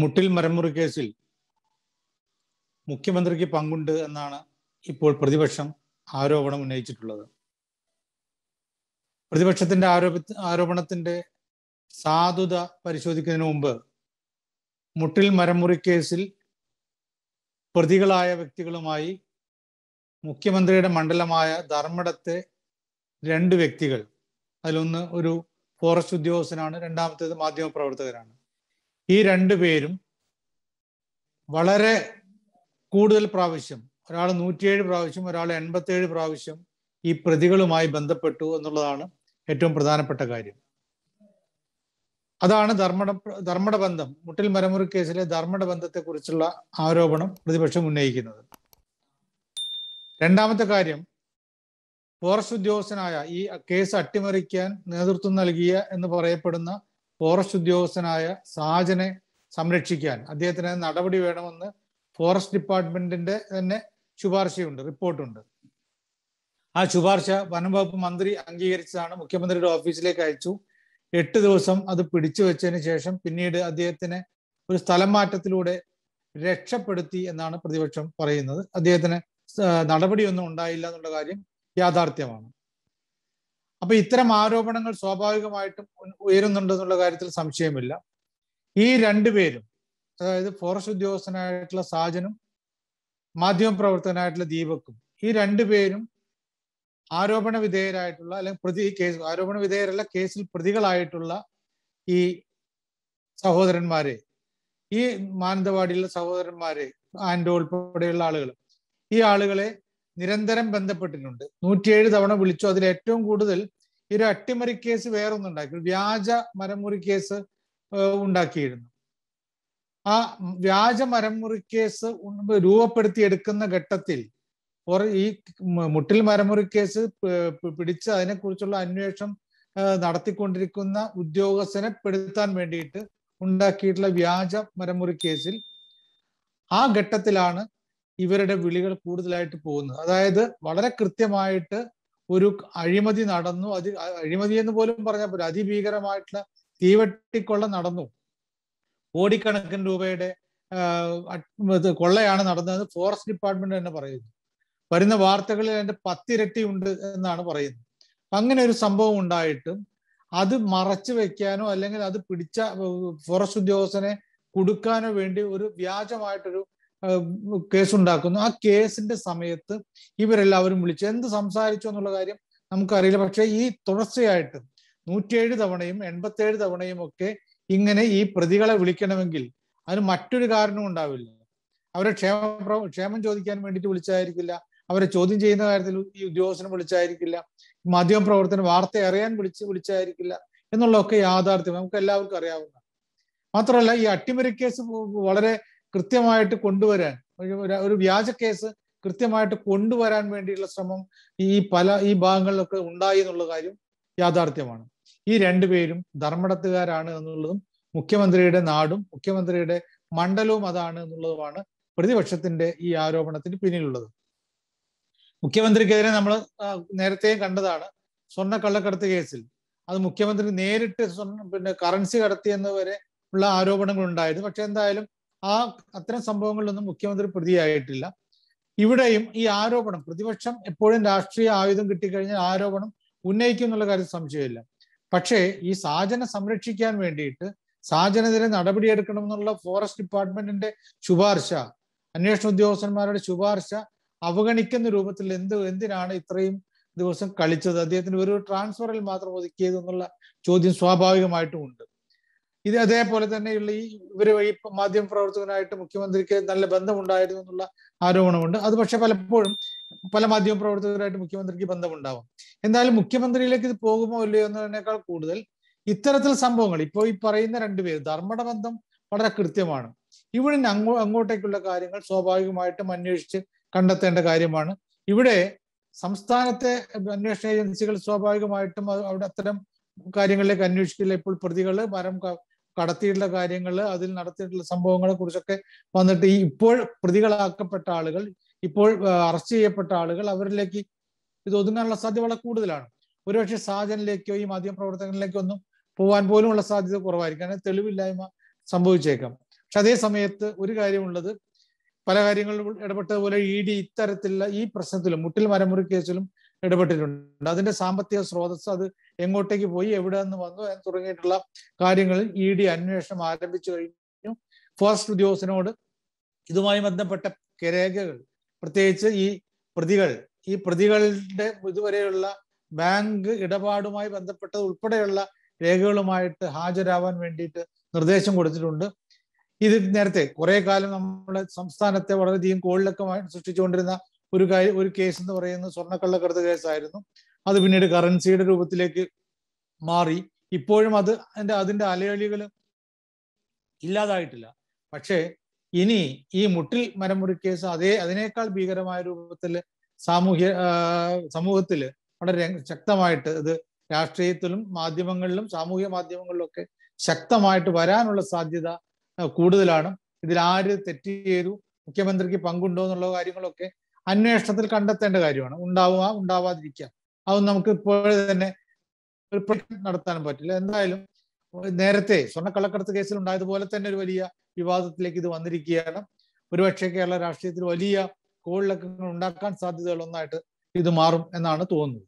മുട്ടിൽ മരമുറി കേസിൽ മുഖ്യമന്ത്രിക്ക് പങ്കുണ്ട് എന്നാണ് ഇപ്പോൾ പ്രതിപക്ഷം ആരോപണം ഉന്നയിച്ചിട്ടുള്ളത് പ്രതിപക്ഷത്തിന്റെ ആരോപ ആരോപണത്തിന്റെ സാധുത പരിശോധിക്കുന്നതിന് മുമ്പ് മുട്ടിൽ മരമുറി കേസിൽ പ്രതികളായ വ്യക്തികളുമായി മുഖ്യമന്ത്രിയുടെ മണ്ഡലമായ ധർമ്മടത്തെ രണ്ട് വ്യക്തികൾ അതിലൊന്ന് ഒരു ഫോറസ്റ്റ് ഉദ്യോഗസ്ഥനാണ് രണ്ടാമത്തേത് മാധ്യമപ്രവർത്തകരാണ് ഈ രണ്ടു പേരും വളരെ കൂടുതൽ പ്രാവശ്യം ഒരാൾ നൂറ്റിയേഴ് പ്രാവശ്യം ഒരാൾ എൺപത്തേഴ് പ്രാവശ്യം ഈ പ്രതികളുമായി ബന്ധപ്പെട്ടു എന്നുള്ളതാണ് ഏറ്റവും പ്രധാനപ്പെട്ട കാര്യം അതാണ് ധർമ്മട ബന്ധം മുട്ടിൽ മരമുറി കേസിലെ ബന്ധത്തെ കുറിച്ചുള്ള ആരോപണം പ്രതിപക്ഷം ഉന്നയിക്കുന്നത് രണ്ടാമത്തെ കാര്യം ഫോറസ്റ്റ് ഉദ്യോഗസ്ഥനായ ഈ കേസ് അട്ടിമറിക്കാൻ നേതൃത്വം നൽകിയ എന്ന് പറയപ്പെടുന്ന ഫോറസ്റ്റ് ഉദ്യോഗസ്ഥനായ സാജനെ സംരക്ഷിക്കാൻ അദ്ദേഹത്തിന് നടപടി വേണമെന്ന് ഫോറസ്റ്റ് ഡിപ്പാർട്ട്മെന്റിന്റെ തന്നെ ശുപാർശയുണ്ട് റിപ്പോർട്ടുണ്ട് ആ ശുപാർശ വനംവകുപ്പ് മന്ത്രി അംഗീകരിച്ചതാണ് മുഖ്യമന്ത്രിയുടെ ഓഫീസിലേക്ക് അയച്ചു എട്ട് ദിവസം അത് പിടിച്ചു വെച്ചതിന് ശേഷം പിന്നീട് അദ്ദേഹത്തിന് ഒരു സ്ഥലം മാറ്റത്തിലൂടെ രക്ഷപ്പെടുത്തി എന്നാണ് പ്രതിപക്ഷം പറയുന്നത് അദ്ദേഹത്തിന് നടപടിയൊന്നും ഉണ്ടായില്ല എന്നുള്ള കാര്യം യാഥാർത്ഥ്യമാണ് അപ്പൊ ഇത്തരം ആരോപണങ്ങൾ സ്വാഭാവികമായിട്ടും എന്നുള്ള കാര്യത്തിൽ സംശയമില്ല ഈ രണ്ടുപേരും അതായത് ഫോറസ്റ്റ് ഉദ്യോഗസ്ഥനായിട്ടുള്ള സാജനും മാധ്യമപ്രവർത്തകനായിട്ടുള്ള ദീപക്കും ഈ രണ്ടുപേരും ആരോപണ വിധേയരായിട്ടുള്ള അല്ലെങ്കിൽ പ്രതി കേസ് ആരോപണ വിധേയരല്ല കേസിൽ പ്രതികളായിട്ടുള്ള ഈ സഹോദരന്മാരെ ഈ മാനന്തവാടിയിലെ സഹോദരന്മാരെ ആൻഡോ ഉൾപ്പെടെയുള്ള ആളുകൾ ഈ ആളുകളെ നിരന്തരം ബന്ധപ്പെട്ടിട്ടുണ്ട് നൂറ്റിയേഴ് തവണ വിളിച്ചു അതിൽ ഏറ്റവും കൂടുതൽ ഒരു അട്ടിമറി കേസ് വേറൊന്നും ഉണ്ടാക്കി വ്യാജ മരമുറി കേസ് ഉണ്ടാക്കിയിരുന്നു ആ വ്യാജ മരമുറി കേസ് രൂപപ്പെടുത്തിയെടുക്കുന്ന ഘട്ടത്തിൽ ഈ മുട്ടിൽ മരമുറി കേസ് പിടിച്ച് അതിനെക്കുറിച്ചുള്ള അന്വേഷണം നടത്തിക്കൊണ്ടിരിക്കുന്ന ഉദ്യോഗസ്ഥനെ പെടുത്താൻ വേണ്ടിയിട്ട് ഉണ്ടാക്കിയിട്ടുള്ള വ്യാജ മരമുറി കേസിൽ ആ ഘട്ടത്തിലാണ് ഇവരുടെ വിളികൾ കൂടുതലായിട്ട് പോകുന്നത് അതായത് വളരെ കൃത്യമായിട്ട് ഒരു അഴിമതി നടന്നു അത് അഴിമതി എന്ന് പോലും പറഞ്ഞാൽ പോലും അതിഭീകരമായിട്ടുള്ള തീവെട്ടിക്കൊള്ള നടന്നു കോടിക്കണക്കിന് രൂപയുടെ കൊള്ളയാണ് നടന്നതെന്ന് ഫോറസ്റ്റ് ഡിപ്പാർട്ട്മെന്റ് തന്നെ പറയുന്നു വരുന്ന വാർത്തകളിൽ അതിന്റെ പത്തിരട്ടി ഉണ്ട് എന്നാണ് പറയുന്നത് അങ്ങനെ ഒരു സംഭവം ഉണ്ടായിട്ടും അത് മറച്ചു വെക്കാനോ അല്ലെങ്കിൽ അത് പിടിച്ച ഫോറസ്റ്റ് ഉദ്യോഗസ്ഥനെ കൊടുക്കാനോ വേണ്ടി ഒരു വ്യാജമായിട്ടൊരു കേസുണ്ടാക്കുന്നു ആ കേസിന്റെ സമയത്ത് ഇവരെല്ലാവരും വിളിച്ച് എന്ത് സംസാരിച്ചു എന്നുള്ള കാര്യം നമുക്കറിയില്ല പക്ഷെ ഈ തുടർച്ചയായിട്ട് നൂറ്റിയേഴ് തവണയും എൺപത്തേഴ് തവണയും ഒക്കെ ഇങ്ങനെ ഈ പ്രതികളെ വിളിക്കണമെങ്കിൽ അതിന് മറ്റൊരു കാരണവും ഉണ്ടാവില്ല അവരെ ക്ഷേമ ക്ഷേമം ചോദിക്കാൻ വേണ്ടിയിട്ട് വിളിച്ചായിരിക്കില്ല അവരെ ചോദ്യം ചെയ്യുന്ന കാര്യത്തിൽ ഈ ഉദ്യോഗസ്ഥനെ വിളിച്ചായിരിക്കില്ല മാധ്യമ പ്രവർത്തനം വാർത്ത അറിയാൻ വിളിച്ച് വിളിച്ചായിരിക്കില്ല എന്നുള്ളതൊക്കെ യാഥാർത്ഥ്യം നമുക്ക് എല്ലാവർക്കും അറിയാവുന്ന മാത്രമല്ല ഈ അട്ടിമറി കേസ് വളരെ കൃത്യമായിട്ട് കൊണ്ടുവരാൻ ഒരു വ്യാജ കേസ് കൃത്യമായിട്ട് കൊണ്ടുവരാൻ വേണ്ടിയുള്ള ശ്രമം ഈ പല ഈ ഭാഗങ്ങളിലൊക്കെ ഉണ്ടായി എന്നുള്ള കാര്യം യാഥാർത്ഥ്യമാണ് ഈ രണ്ടുപേരും ധർമ്മടത്തുകാരാണ് എന്നുള്ളതും മുഖ്യമന്ത്രിയുടെ നാടും മുഖ്യമന്ത്രിയുടെ മണ്ഡലവും അതാണ് എന്നുള്ളതുമാണ് പ്രതിപക്ഷത്തിന്റെ ഈ ആരോപണത്തിന് പിന്നിലുള്ളത് മുഖ്യമന്ത്രിക്കെതിരെ നമ്മൾ നേരത്തെയും കണ്ടതാണ് സ്വർണ്ണ കള്ളക്കടത്ത് കേസിൽ അത് മുഖ്യമന്ത്രി നേരിട്ട് സ്വർണ്ണ പിന്നെ കറൻസി കടത്തിയെന്നവരെ ഉള്ള ആരോപണങ്ങൾ ഉണ്ടായിരുന്നു പക്ഷെ എന്തായാലും ആ അത്തരം സംഭവങ്ങളിലൊന്നും മുഖ്യമന്ത്രി പ്രതിയായിട്ടില്ല ഇവിടെയും ഈ ആരോപണം പ്രതിപക്ഷം എപ്പോഴും രാഷ്ട്രീയ ആയുധം കിട്ടിക്കഴിഞ്ഞാൽ ആരോപണം ഉന്നയിക്കും എന്നുള്ള കാര്യം സംശയമില്ല പക്ഷേ ഈ സാജനെ സംരക്ഷിക്കാൻ വേണ്ടിയിട്ട് സാജനെതിരെ നടപടിയെടുക്കണമെന്നുള്ള ഫോറസ്റ്റ് ഡിപ്പാർട്ട്മെന്റിന്റെ ശുപാർശ അന്വേഷണ ഉദ്യോഗസ്ഥന്മാരുടെ ശുപാർശ അവഗണിക്കുന്ന രൂപത്തിൽ എന്ത് എന്തിനാണ് ഇത്രയും ദിവസം കളിച്ചത് അദ്ദേഹത്തിന് ഒരു ട്രാൻസ്ഫറിൽ മാത്രം ഒതുക്കിയത് എന്നുള്ള ചോദ്യം സ്വാഭാവികമായിട്ടും ഉണ്ട് ഇത് അതേപോലെ തന്നെയുള്ള ഈ ഇവര് വഴി മാധ്യമ പ്രവർത്തകനായിട്ട് മുഖ്യമന്ത്രിക്ക് നല്ല ബന്ധമുണ്ടായിരുന്നു എന്നുള്ള ആരോപണമുണ്ട് അത് പക്ഷെ പലപ്പോഴും പല മാധ്യമ പ്രവർത്തകരായിട്ട് മുഖ്യമന്ത്രിക്ക് ബന്ധമുണ്ടാവും എന്തായാലും മുഖ്യമന്ത്രിയിലേക്ക് ഇത് പോകുമോ ഇല്ലയോ എന്നതിനേക്കാൾ കൂടുതൽ ഇത്തരത്തിൽ സംഭവങ്ങൾ ഇപ്പോൾ ഈ പറയുന്ന രണ്ടുപേർ ധർമ്മട ബന്ധം വളരെ കൃത്യമാണ് ഇവിടെ അങ്ങോ അങ്ങോട്ടേക്കുള്ള കാര്യങ്ങൾ സ്വാഭാവികമായിട്ടും അന്വേഷിച്ച് കണ്ടെത്തേണ്ട കാര്യമാണ് ഇവിടെ സംസ്ഥാനത്തെ അന്വേഷണ ഏജൻസികൾ സ്വാഭാവികമായിട്ടും അവിടെ അത്തരം കാര്യങ്ങളിലേക്ക് അന്വേഷിക്കില്ല ഇപ്പോൾ പ്രതികള് മരം കടത്തിയിട്ടുള്ള കാര്യങ്ങൾ അതിൽ നടത്തിയിട്ടുള്ള സംഭവങ്ങളെ കുറിച്ചൊക്കെ വന്നിട്ട് ഈ ഇപ്പോൾ പ്രതികളാക്കപ്പെട്ട ആളുകൾ ഇപ്പോൾ അറസ്റ്റ് ചെയ്യപ്പെട്ട ആളുകൾ അവരിലേക്ക് ഇത് ഒതുങ്ങാനുള്ള സാധ്യത വളരെ കൂടുതലാണ് ഒരുപക്ഷെ സാധനിലേക്കോ ഈ മാധ്യമ പ്രവർത്തനങ്ങളിലേക്കോ ഒന്നും പോകാൻ പോലും ഉള്ള സാധ്യത കുറവായിരിക്കും കാരണം തെളിവില്ലായ്മ സംഭവിച്ചേക്കാം പക്ഷെ അതേ സമയത്ത് ഒരു കാര്യമുള്ളത് പല കാര്യങ്ങളിലും ഇടപെട്ടതുപോലെ ഇ ഡി ഇത്തരത്തിലുള്ള ഈ പ്രശ്നത്തിലും മുട്ടിൽ മരമുറി കേസിലും ഇടപെട്ടിട്ടുണ്ട് അതിന്റെ സാമ്പത്തിക സ്രോതസ് അത് എങ്ങോട്ടേക്ക് പോയി എവിടെ നിന്ന് വന്നു എന്ന് തുടങ്ങിയിട്ടുള്ള കാര്യങ്ങളിൽ ഇ ഡി അന്വേഷണം ആരംഭിച്ചു കഴിഞ്ഞു ഫോറസ്റ്റ് ഉദ്യോഗസ്ഥനോട് ഇതുമായി ബന്ധപ്പെട്ട രേഖകൾ പ്രത്യേകിച്ച് ഈ പ്രതികൾ ഈ പ്രതികളുടെ ഇതുവരെയുള്ള ബാങ്ക് ഇടപാടുമായി ബന്ധപ്പെട്ടത് ഉൾപ്പെടെയുള്ള രേഖകളുമായിട്ട് ഹാജരാവാൻ വേണ്ടിയിട്ട് നിർദ്ദേശം കൊടുത്തിട്ടുണ്ട് ഇത് നേരത്തെ കുറെ കാലം നമ്മുടെ സംസ്ഥാനത്തെ വളരെയധികം കോളിളക്കമായി സൃഷ്ടിച്ചുകൊണ്ടിരുന്ന ഒരു കാര്യം ഒരു കേസ് എന്ന് പറയുന്നത് സ്വർണ്ണക്കള്ളക്കടത്ത് കേസായിരുന്നു അത് പിന്നീട് കറൻസിയുടെ രൂപത്തിലേക്ക് മാറി ഇപ്പോഴും അത് അതിന്റെ അതിന്റെ അലയളികൾ ഇല്ലാതായിട്ടില്ല പക്ഷേ ഇനി ഈ മുട്ടിൽ മരമുറി കേസ് അതേ അതിനേക്കാൾ ഭീകരമായ രൂപത്തിൽ സാമൂഹ്യ സമൂഹത്തിൽ വളരെ ശക്തമായിട്ട് ഇത് രാഷ്ട്രീയത്തിലും മാധ്യമങ്ങളിലും സാമൂഹ്യ മാധ്യമങ്ങളിലും ഒക്കെ ശക്തമായിട്ട് വരാനുള്ള സാധ്യത കൂടുതലാണ് ഇതിൽ ആര് തെറ്റ് ചെയ്തു മുഖ്യമന്ത്രിക്ക് പങ്കുണ്ടോ എന്നുള്ള കാര്യങ്ങളൊക്കെ അന്വേഷണത്തിൽ കണ്ടെത്തേണ്ട കാര്യമാണ് ഉണ്ടാവുക ഉണ്ടാവാതിരിക്കുക അത് നമുക്ക് ഇപ്പോഴേ തന്നെ ഒരു നടത്താൻ പറ്റില്ല എന്തായാലും നേരത്തെ കള്ളക്കടത്ത് കേസിൽ ഉണ്ടായതുപോലെ തന്നെ ഒരു വലിയ വിവാദത്തിലേക്ക് ഇത് വന്നിരിക്കുകയാണ് ഒരുപക്ഷെ കേരള രാഷ്ട്രീയത്തിൽ വലിയ കോളിളക്കങ്ങൾ ഉണ്ടാക്കാൻ സാധ്യതകൾ ഒന്നായിട്ട് ഇത് മാറും എന്നാണ് തോന്നുന്നത്